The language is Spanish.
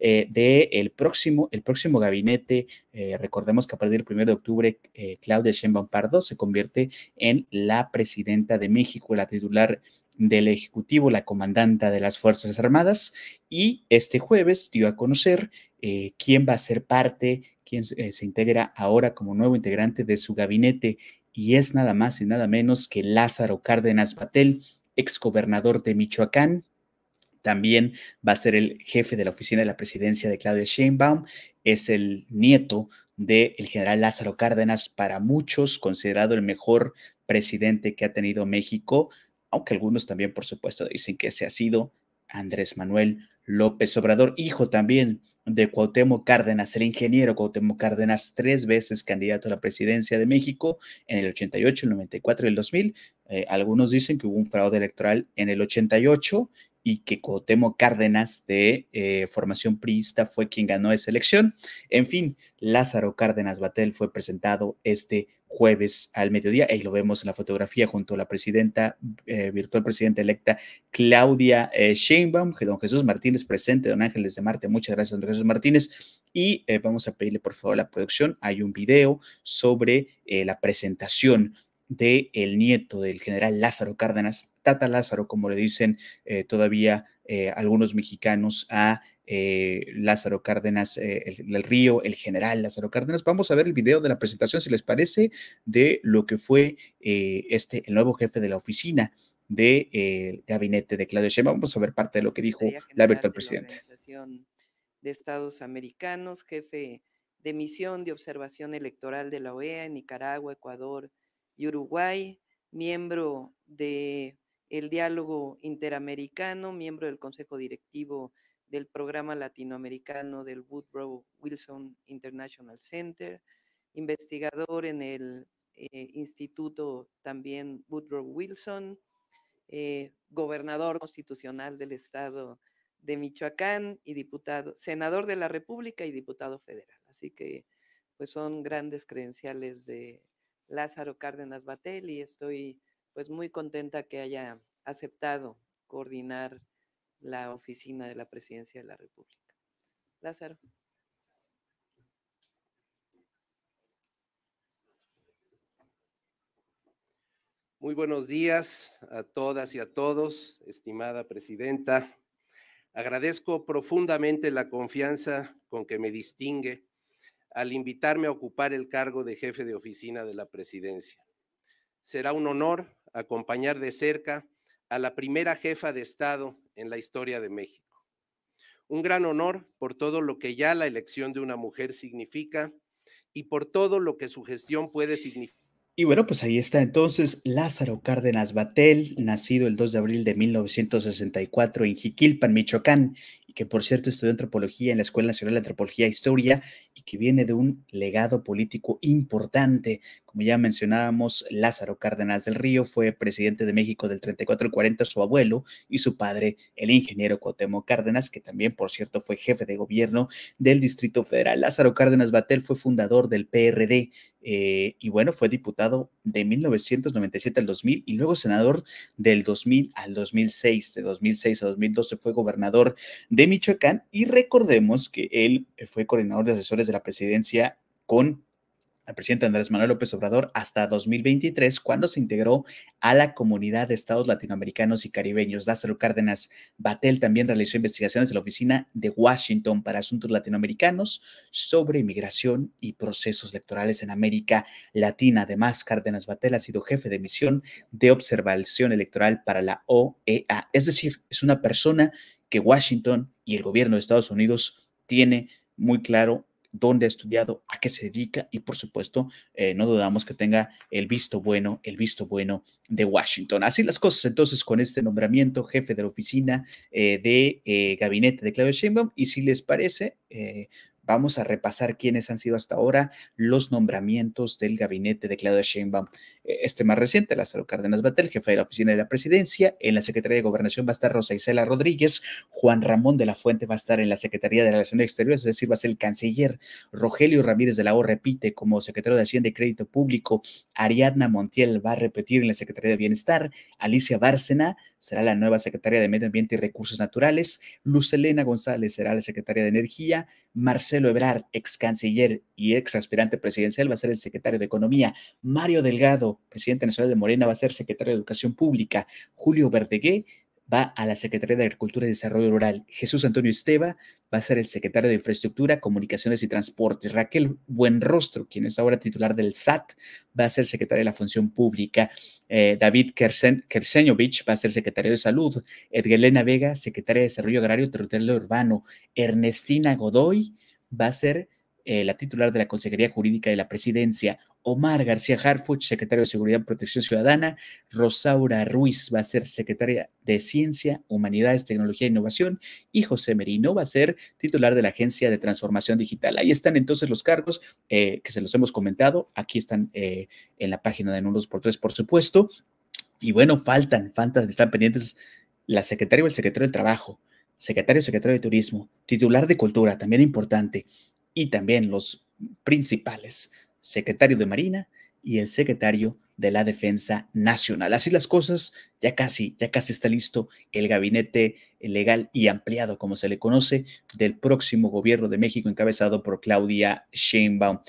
Eh, del próximo, el próximo gabinete. Eh, recordemos que a partir del 1 de octubre, eh, Claudia Sheinbaum Pardo se convierte en la presidenta de México, la titular del Ejecutivo, la comandante de las Fuerzas Armadas, y este jueves dio a conocer quién va a ser parte, quién se integra ahora como nuevo integrante de su gabinete, y es nada más y nada menos que Lázaro Cárdenas Patel, gobernador de Michoacán, también va a ser el jefe de la oficina de la presidencia de Claudia Sheinbaum, es el nieto del general Lázaro Cárdenas, para muchos considerado el mejor presidente que ha tenido México, aunque algunos también, por supuesto, dicen que ese ha sido Andrés Manuel López Obrador, hijo también de Cuauhtémoc Cárdenas, el ingeniero Cuauhtémoc Cárdenas, tres veces candidato a la presidencia de México en el 88, el 94 y el 2000. Eh, algunos dicen que hubo un fraude electoral en el 88 y que Cuauhtémoc Cárdenas de eh, formación priista fue quien ganó esa elección. En fin, Lázaro Cárdenas Batel fue presentado este jueves al mediodía. Ahí lo vemos en la fotografía junto a la presidenta, eh, virtual presidenta electa Claudia eh, Sheinbaum, don Jesús Martínez presente, don Ángel desde Marte. Muchas gracias, don Jesús Martínez. Y vamos a pedirle, por favor, a la producción. Hay un video sobre la presentación del el nieto del general Lázaro Cárdenas Tata Lázaro, como le dicen eh, todavía eh, algunos mexicanos a eh, Lázaro Cárdenas, el, río, el general Lázaro Cárdenas. Vamos a ver el video de la presentación, si les parece, de lo que fue este, el nuevo jefe de la oficina del de, gabinete de Claudio Sheinbaum. Vamos a ver parte de lo pues que dijo la virtual presidente. De Estados Americanos, jefe de misión de observación electoral de la OEA en Nicaragua, Ecuador y Uruguay, miembro de el diálogo interamericano, miembro del Consejo Directivo del Programa Latinoamericano del Woodrow Wilson International Center, investigador en el eh, Instituto también Woodrow Wilson, eh, gobernador constitucional del Estado de Michoacán y diputado, senador de la República y diputado federal. Así que, pues son grandes credenciales de Lázaro Cárdenas Batel y estoy pues muy contenta que haya aceptado coordinar la oficina de la Presidencia de la República. Lázaro. Muy buenos días a todas y a todos, estimada presidenta. Agradezco profundamente la confianza con que me distingue al invitarme a ocupar el cargo de jefe de oficina de la presidencia. Será un honor acompañar de cerca a la primera jefa de Estado en la historia de México. Un gran honor por todo lo que ya la elección de una mujer significa y por todo lo que su gestión puede significar. Y bueno, pues ahí está entonces Lázaro Cárdenas Batel, nacido el 2 de abril de 1964 en Jiquilpan, Michoacán, que por cierto estudió antropología en la Escuela Nacional de Antropología e Historia y que viene de un legado político importante. Como ya mencionábamos, Lázaro Cárdenas del Río fue presidente de México del 34 al 40, su abuelo y su padre, el ingeniero Cuauhtémoc Cárdenas, que también, por cierto, fue jefe de gobierno del Distrito Federal. Lázaro Cárdenas Batel fue fundador del PRD eh, y, bueno, fue diputado de 1997 al 2000 y luego senador del 2000 al 2006. De 2006 a 2012 fue gobernador de Michoacán y recordemos que él fue coordinador de asesores de la presidencia con al presidente Andrés Manuel López Obrador hasta 2023, cuando se integró a la comunidad de estados latinoamericanos y caribeños. Lázaro Cárdenas Batel también realizó investigaciones de la Oficina de Washington para Asuntos Latinoamericanos sobre inmigración y procesos electorales en América Latina. Además, Cárdenas Batel ha sido jefe de misión de observación electoral para la OEA. Es decir, es una persona que Washington y el gobierno de Estados Unidos tiene muy claro dónde ha estudiado, a qué se dedica y por supuesto eh, no dudamos que tenga el visto bueno, el visto bueno de Washington. Así las cosas entonces con este nombramiento jefe de la oficina eh, de eh, gabinete de Claudio Sheinbaum y si les parece Vamos a repasar quiénes han sido hasta ahora los nombramientos del gabinete de Claudia Sheinbaum. Eh, este más reciente, Lázaro Cárdenas Batel, jefe de la Oficina de la Presidencia. En la Secretaría de Gobernación va a estar Rosa Isela Rodríguez. Juan Ramón de la Fuente va a estar en la Secretaría de Relaciones Exteriores, es decir, va a ser el canciller. Rogelio Ramírez de la O repite como secretario de Hacienda y Crédito Público. Ariadna Montiel va a repetir en la Secretaría de Bienestar. Alicia Bárcena será la nueva secretaria de Medio Ambiente y Recursos Naturales, Elena González será la secretaria de Energía, Marcelo Ebrard, ex canciller y ex aspirante presidencial, va a ser el secretario de Economía, Mario Delgado, presidente nacional de Morena, va a ser secretario de Educación Pública, Julio Verdegué va a la Secretaría de Agricultura y Desarrollo Rural. Jesús Antonio Esteva va a ser el secretario de Infraestructura, Comunicaciones y Transportes. Raquel Buenrostro, quien es ahora titular del SAT, va a ser secretaria de la Función Pública. Eh, David Kersenovich va a ser secretario de Salud. Edgelena Vega, secretaria de Desarrollo Agrario, y Territorial Urbano. Ernestina Godoy va a ser eh, la titular de la Consejería Jurídica de la Presidencia. Omar García Harfuch, secretario de Seguridad y Protección Ciudadana, Rosaura Ruiz va a ser secretaria de Ciencia, Humanidades, Tecnología e Innovación y José Merino va a ser titular de la Agencia de Transformación Digital. Ahí están entonces los cargos eh, que se los hemos comentado. Aquí están eh, en la página de Nulos por Tres, por supuesto. Y bueno, faltan, faltan, están pendientes la secretaria o el secretario del Trabajo, secretario, secretario de Turismo, titular de Cultura, también importante, y también los principales secretario de Marina y el secretario de la Defensa Nacional. Así las cosas, ya casi, ya casi está listo el gabinete legal y ampliado, como se le conoce, del próximo gobierno de México encabezado por Claudia Sheinbaum.